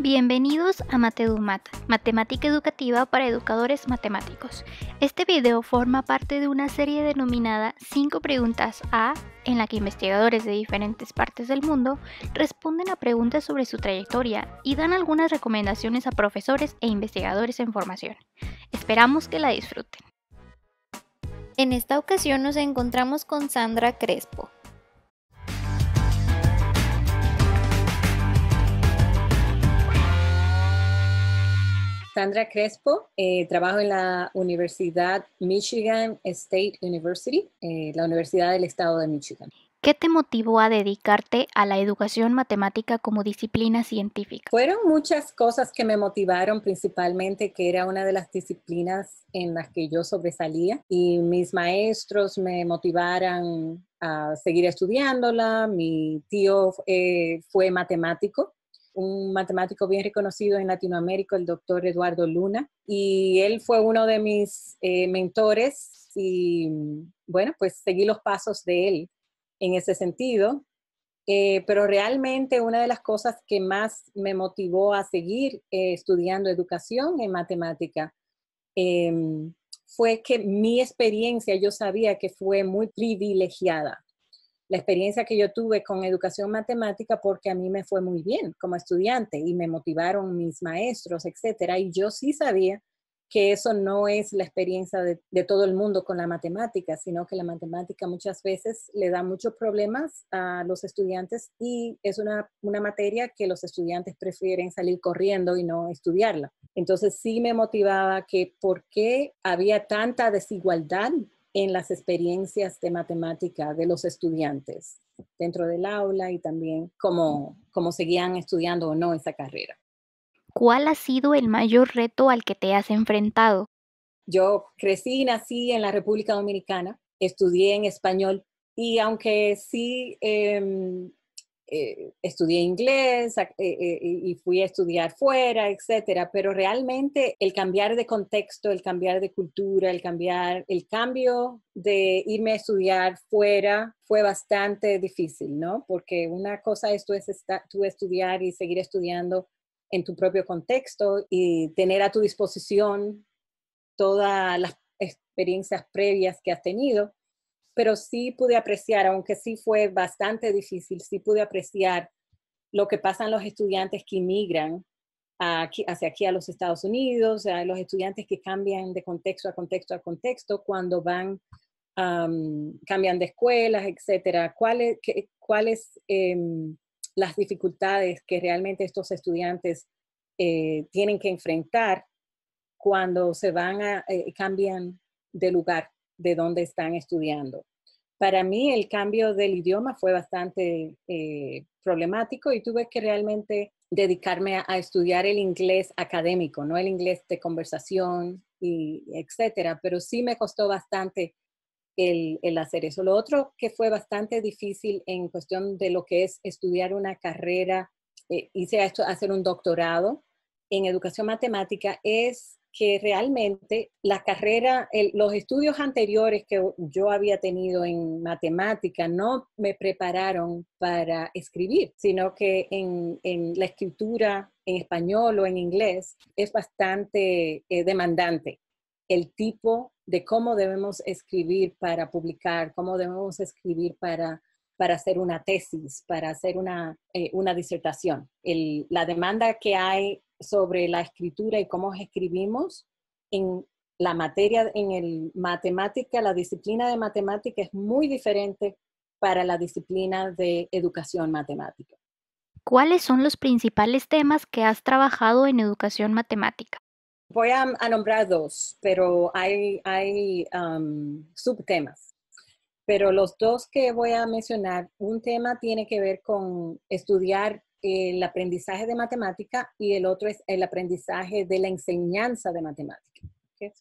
Bienvenidos a Matedumat, matemática educativa para educadores matemáticos. Este video forma parte de una serie denominada 5 preguntas A, en la que investigadores de diferentes partes del mundo responden a preguntas sobre su trayectoria y dan algunas recomendaciones a profesores e investigadores en formación. Esperamos que la disfruten. En esta ocasión nos encontramos con Sandra Crespo, Sandra Crespo, eh, trabajo en la Universidad Michigan State University, eh, la Universidad del Estado de Michigan. ¿Qué te motivó a dedicarte a la educación matemática como disciplina científica? Fueron muchas cosas que me motivaron, principalmente que era una de las disciplinas en las que yo sobresalía y mis maestros me motivaron a seguir estudiándola. Mi tío eh, fue matemático un matemático bien reconocido en Latinoamérica, el doctor Eduardo Luna, y él fue uno de mis eh, mentores y bueno, pues seguí los pasos de él en ese sentido. Eh, pero realmente una de las cosas que más me motivó a seguir eh, estudiando educación en matemática em, fue que mi experiencia yo sabía que fue muy privilegiada la experiencia que yo tuve con educación matemática porque a mí me fue muy bien como estudiante y me motivaron mis maestros, etcétera. Y yo sí sabía que eso no es la experiencia de, todo el mundo con la matemática, sino que la matemática muchas veces le da muchos problemas a los estudiantes y es una, una materia que los estudiantes prefieren salir corriendo y no estudiarla. Entonces sí me motivaba que por qué había tanta desigualdad en las experiencias de matemática de los estudiantes dentro del aula y también cómo, seguían estudiando o no esa carrera. ¿Cuál ha sido el mayor reto al que te has enfrentado? Yo crecí y nací en la República Dominicana, estudié en español y aunque sí em, eh, estudié inglés eh, eh, y fui a estudiar fuera, etcétera, pero realmente el cambiar de contexto, el cambiar de cultura, el cambiar, el cambio de irme a estudiar fuera fue bastante difícil, ¿no? Porque una cosa es es tú estudiar y seguir estudiando en tu propio contexto y tener a tu disposición todas las experiencias previas que has tenido, pero sí pude apreciar, aunque sí fue bastante difícil, sí pude apreciar lo que pasan los estudiantes que inmigran aquí, hacia aquí a los Estados Unidos, los estudiantes que cambian de contexto a contexto a contexto cuando van, cambian de escuelas, etcétera. ¿Cuáles, cuáles em, las dificultades que realmente estos estudiantes eh, tienen que enfrentar cuando se van a, eh, cambian de lugar de dónde están estudiando. Para mí el cambio del idioma fue bastante eh, problemático y tuve que realmente dedicarme a, estudiar el inglés académico, no el inglés de conversación y etcétera, pero sí me costó bastante el, hacer eso. Lo otro que fue bastante difícil en cuestión de lo que es estudiar una carrera, eh, hice esto, hacer un doctorado en educación matemática, es que realmente la carrera, los estudios anteriores que yo había tenido en matemática no me prepararon para escribir, sino que en, la escritura en español o en inglés es bastante eh, demandante el tipo de cómo debemos escribir para publicar, cómo debemos escribir para, para hacer una tesis, para hacer una, eh, disertación. la demanda que hay sobre la escritura y cómo escribimos en la materia, en el matemática, la disciplina de matemática es muy diferente para la disciplina de educación matemática. ¿Cuáles son los principales temas que has trabajado en educación matemática? Voy a, nombrar dos, pero hay, hay um, subtemas. Pero los dos que voy a mencionar, un tema tiene que ver con estudiar el aprendizaje de matemática y el otro es el aprendizaje de la enseñanza de matemática.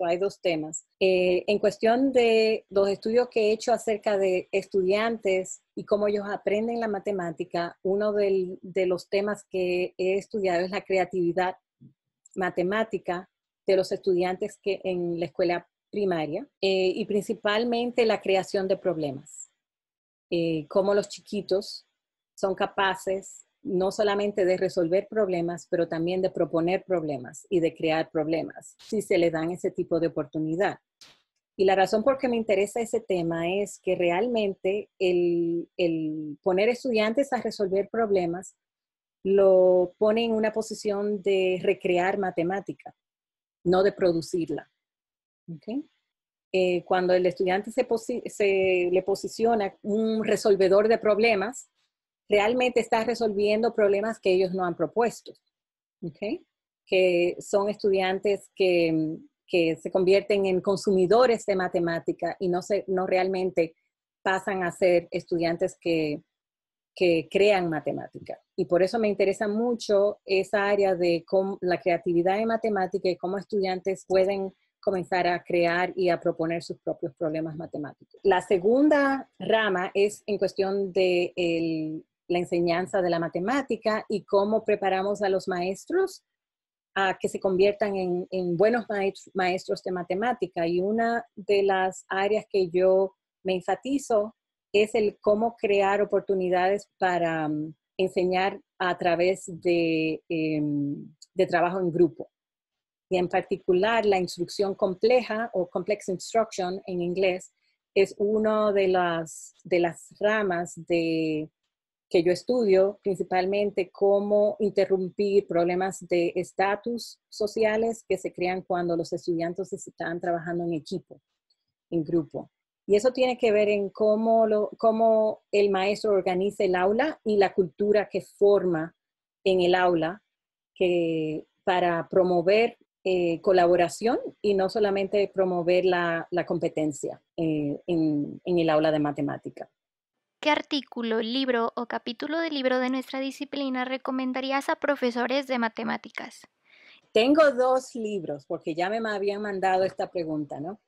hay dos temas. Eh, en cuestión de los estudios que he hecho acerca de estudiantes y cómo ellos aprenden la matemática, uno de los temas que he estudiado es la creatividad matemática de los estudiantes que en la escuela primaria eh, y principalmente la creación de problemas. Eh, cómo los chiquitos son capaces no solamente de resolver problemas, pero también de proponer problemas y de crear problemas, si se le dan ese tipo de oportunidad. Y la razón por qué me interesa ese tema es que realmente el, el poner estudiantes a resolver problemas lo pone en una posición de recrear matemática, no de producirla. Eh, cuando el estudiante se, se le posiciona un resolvedor de problemas, realmente estás resolviendo problemas que ellos no han propuesto, que son estudiantes que, se convierten en consumidores de matemática y no, se, no realmente pasan a ser estudiantes que, crean matemática. Y por eso me interesa mucho esa área de la creatividad en matemática y cómo estudiantes pueden comenzar a crear y a proponer sus propios problemas matemáticos. La segunda rama es en cuestión de la enseñanza de la matemática y cómo preparamos a los maestros a que se conviertan en, buenos maestros de matemática. Y una de las áreas que yo me enfatizo es el cómo crear oportunidades para mm, enseñar a través de, em, de, trabajo en grupo. Y en particular, la instrucción compleja o complex instruction en inglés es una de las, de las ramas de, que yo estudio principalmente cómo interrumpir problemas de estatus sociales que se crean cuando los estudiantes están trabajando en equipo, en grupo. Y eso tiene que ver en cómo, el maestro organiza el aula y la cultura que forma en el aula para promover eh, colaboración y no solamente promover la, competencia eh, en el aula de matemática. ¿Qué artículo, libro o capítulo de libro de nuestra disciplina recomendarías a profesores de matemáticas? Tengo dos libros, porque ya me habían mandado esta pregunta, ¿no?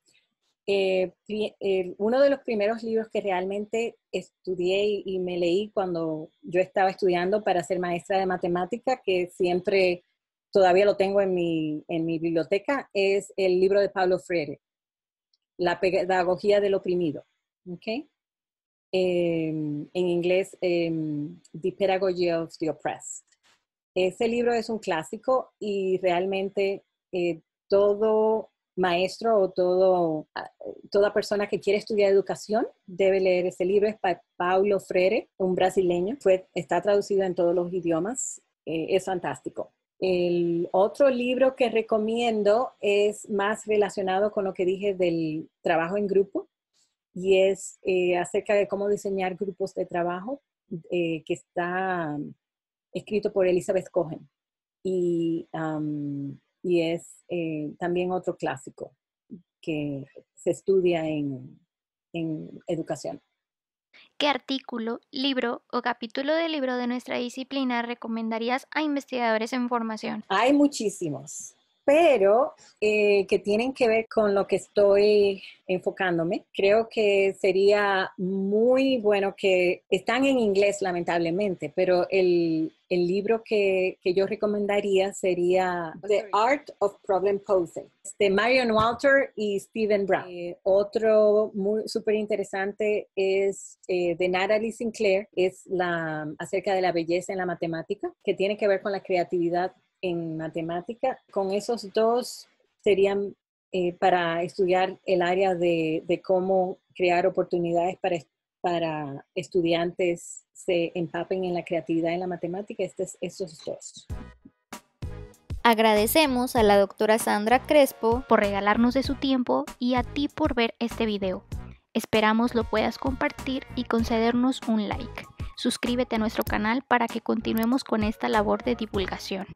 Eh, uno de los primeros libros que realmente estudié y, me leí cuando yo estaba estudiando para ser maestra de matemática, que siempre todavía lo tengo en mi, biblioteca, es el libro de Pablo Freire, La pedagogía del oprimido. ¿okay? Em, en inglés em, The Pedagogy of the Oppressed. Ese libro es un clásico y realmente eh, todo maestro o todo, ah, toda persona que quiere estudiar educación debe leer ese libro. Es para Paulo Freire, un brasileño. Fue, está traducido en todos los idiomas. Eh, es fantástico. El otro libro que recomiendo es más relacionado con lo que dije del trabajo en grupo, y es eh, acerca de cómo diseñar grupos de trabajo, eh, que está mm, escrito por Elizabeth Cohen. Y, y es eh, también otro clásico que se estudia en, en educación. ¿Qué artículo, libro o capítulo de libro de nuestra disciplina recomendarías a investigadores en formación? Hay muchísimos pero eh, que tienen que ver con lo que estoy enfocándome. Creo que sería muy bueno que están en inglés, lamentablemente, pero el, el libro que, que, yo recomendaría sería The Art of Problem Posing, de Marion Walter y Stephen Brown. Eh, eh, otro muy súper interesante es de Natalie Sinclair, es la, acerca de la belleza en la matemática, que tiene que ver con la creatividad en matemática, con esos dos serían eh, para estudiar el área de, cómo crear oportunidades para, para estudiantes se empapen en la creatividad en la matemática, estos, esos dos. Agradecemos a la doctora Sandra Crespo por regalarnos de su tiempo y a ti por ver este video. Esperamos lo puedas compartir y concedernos un like. Suscríbete a nuestro canal para que continuemos con esta labor de divulgación.